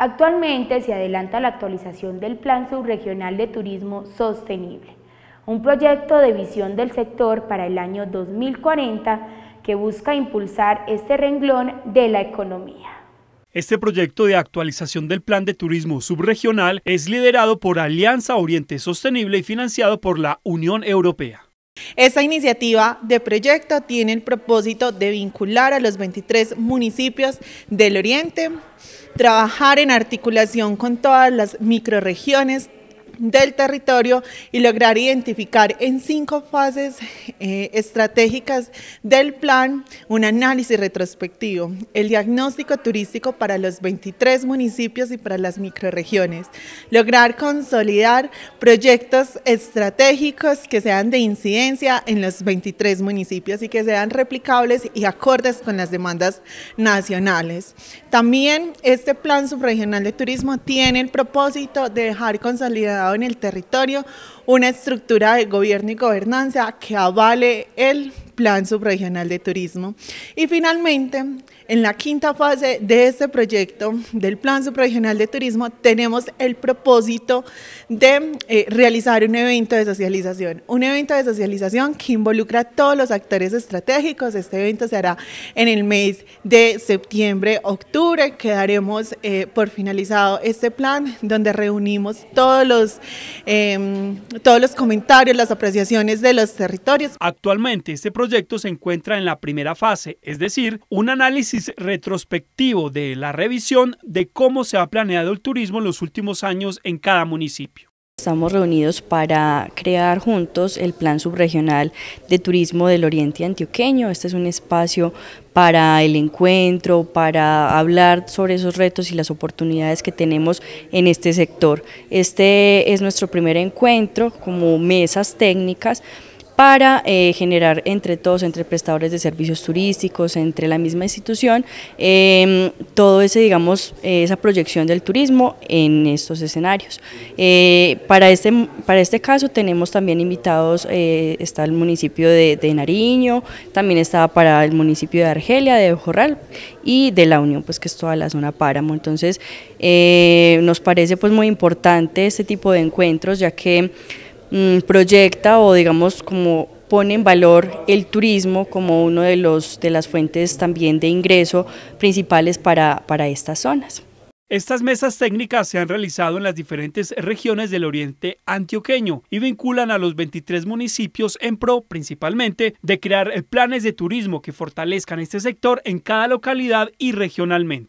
Actualmente se adelanta la actualización del Plan Subregional de Turismo Sostenible, un proyecto de visión del sector para el año 2040 que busca impulsar este renglón de la economía. Este proyecto de actualización del Plan de Turismo Subregional es liderado por Alianza Oriente Sostenible y financiado por la Unión Europea. Esta iniciativa de proyecto tiene el propósito de vincular a los 23 municipios del Oriente, trabajar en articulación con todas las microregiones, del territorio y lograr identificar en cinco fases eh, estratégicas del plan un análisis retrospectivo, el diagnóstico turístico para los 23 municipios y para las microregiones, lograr consolidar proyectos estratégicos que sean de incidencia en los 23 municipios y que sean replicables y acordes con las demandas nacionales. También este plan subregional de turismo tiene el propósito de dejar consolidado en el territorio una estructura de gobierno y gobernanza que avale el Plan Subregional de Turismo. Y finalmente, en la quinta fase de este proyecto del Plan Subregional de Turismo, tenemos el propósito de eh, realizar un evento de socialización. Un evento de socialización que involucra a todos los actores estratégicos. Este evento se hará en el mes de septiembre, octubre. Quedaremos eh, por finalizado este plan donde reunimos todos los, em, todos los comentarios, las apreciaciones de los territorios. Actualmente, este proyecto proyecto se encuentra en la primera fase, es decir, un análisis retrospectivo de la revisión de cómo se ha planeado el turismo en los últimos años en cada municipio. Estamos reunidos para crear juntos el Plan Subregional de Turismo del Oriente Antioqueño. Este es un espacio para el encuentro, para hablar sobre esos retos y las oportunidades que tenemos en este sector. Este es nuestro primer encuentro como mesas técnicas para eh, generar entre todos, entre prestadores de servicios turísticos, entre la misma institución, toda em, todo ese, digamos, esa proyección del turismo en estos escenarios. Eh, para, este, para este caso tenemos también invitados, eh, está el municipio de, Nariño, también está para el municipio de Argelia, de Jorral y de La Unión, pues que es toda la zona páramo. Entonces, nos parece pues muy importante este tipo de encuentros, ya que Mm, proyecta o digamos como pone en valor el turismo como uno de, los, de las fuentes también de ingreso principales para, para estas zonas. Estas mesas técnicas se han realizado en las diferentes regiones del oriente antioqueño y vinculan a los 23 municipios en pro principalmente de crear planes de turismo que fortalezcan este sector en cada localidad y regionalmente.